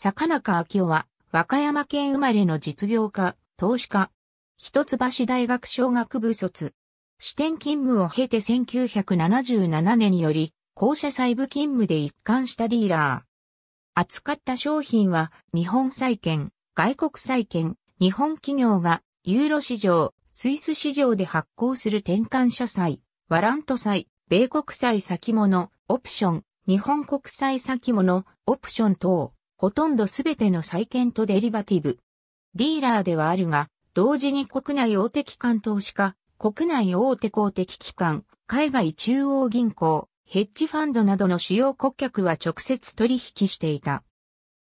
坂中明夫は、和歌山県生まれの実業家、投資家。一橋大学商学部卒。支店勤務を経て1977年により、校舎細部勤務で一貫したディーラー。扱った商品は、日本債券、外国債券、日本企業が、ユーロ市場、スイス市場で発行する転換社債、ワラント債、米国債先物、オプション、日本国債先物、オプション等。ほとんどすべての債券とデリバティブ。ディーラーではあるが、同時に国内大手機関投資家、国内大手公的機関、海外中央銀行、ヘッジファンドなどの主要顧客は直接取引していた。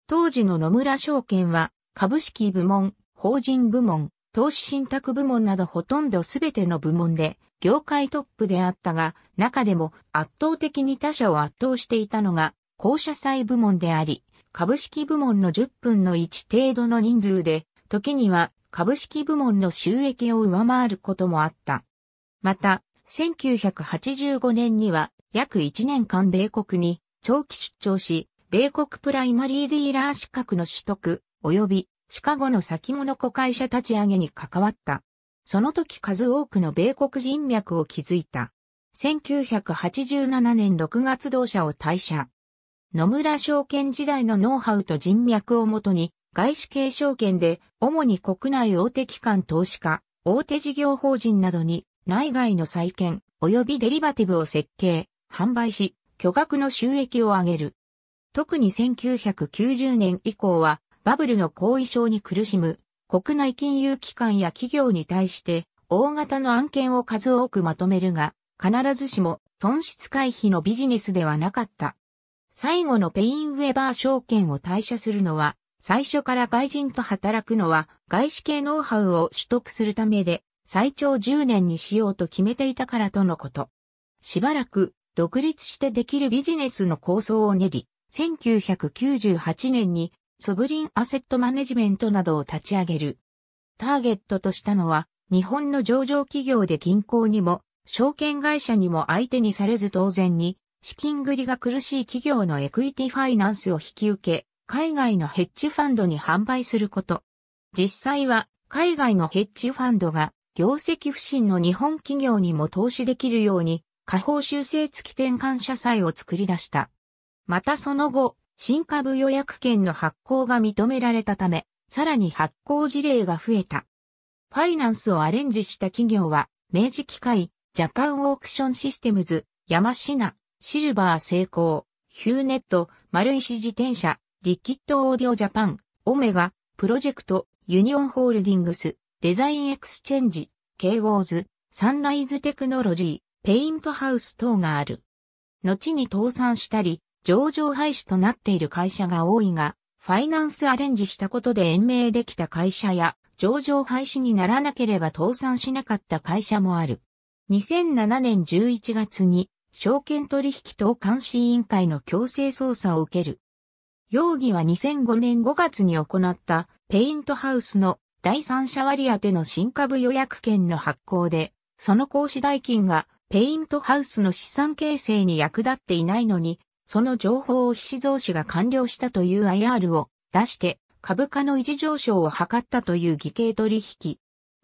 当時の野村証券は、株式部門、法人部門、投資信託部門などほとんどすべての部門で、業界トップであったが、中でも圧倒的に他社を圧倒していたのが、公社債部門であり、株式部門の10分の1程度の人数で、時には株式部門の収益を上回ることもあった。また、1985年には約1年間米国に長期出張し、米国プライマリーディーラー資格の取得及びシカゴの先物子会社立ち上げに関わった。その時数多くの米国人脈を築いた。1987年6月同社を退社。野村証券時代のノウハウと人脈をもとに、外資系証券で、主に国内大手機関投資家、大手事業法人などに、内外の債券、及びデリバティブを設計、販売し、巨額の収益を上げる。特に1990年以降は、バブルの後遺症に苦しむ、国内金融機関や企業に対して、大型の案件を数多くまとめるが、必ずしも、損失回避のビジネスではなかった。最後のペインウェバー証券を退社するのは、最初から外人と働くのは、外資系ノウハウを取得するためで、最長10年にしようと決めていたからとのこと。しばらく、独立してできるビジネスの構想を練り、1998年に、ソブリンアセットマネジメントなどを立ち上げる。ターゲットとしたのは、日本の上場企業で銀行にも、証券会社にも相手にされず当然に、資金繰りが苦しい企業のエクイティファイナンスを引き受け、海外のヘッジファンドに販売すること。実際は、海外のヘッジファンドが、業績不振の日本企業にも投資できるように、下方修正付き転換社債を作り出した。またその後、新株予約権の発行が認められたため、さらに発行事例が増えた。ファイナンスをアレンジした企業は、明治機械、ジャパンオークションシステムズ、山品、シルバー成功、ヒューネット、丸石自転車、リキッドオーディオジャパン、オメガ、プロジェクト、ユニオンホールディングス、デザインエクスチェンジ、ケイウォーズ、サンライズテクノロジー、ペイントハウス等がある。後に倒産したり、上場廃止となっている会社が多いが、ファイナンスアレンジしたことで延命できた会社や、上場廃止にならなければ倒産しなかった会社もある。2007年11月に証券取引等監視委員会の強制捜査を受ける。容疑は2005年5月に行ったペイントハウスの第三者割当の新株予約券の発行で、その行使代金がペイントハウスの資産形成に役立っていないのに、その情報を菱蔵氏が完了したという IR を出して株価の維持上昇を図ったという偽計取引。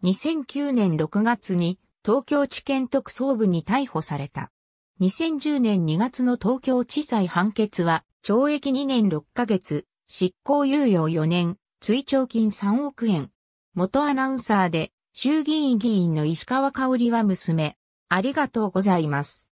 2009年6月に東京地検特捜部に逮捕された。2010年2月の東京地裁判決は、懲役2年6ヶ月、執行猶予4年、追徴金3億円。元アナウンサーで、衆議院議員の石川香織は娘。ありがとうございます。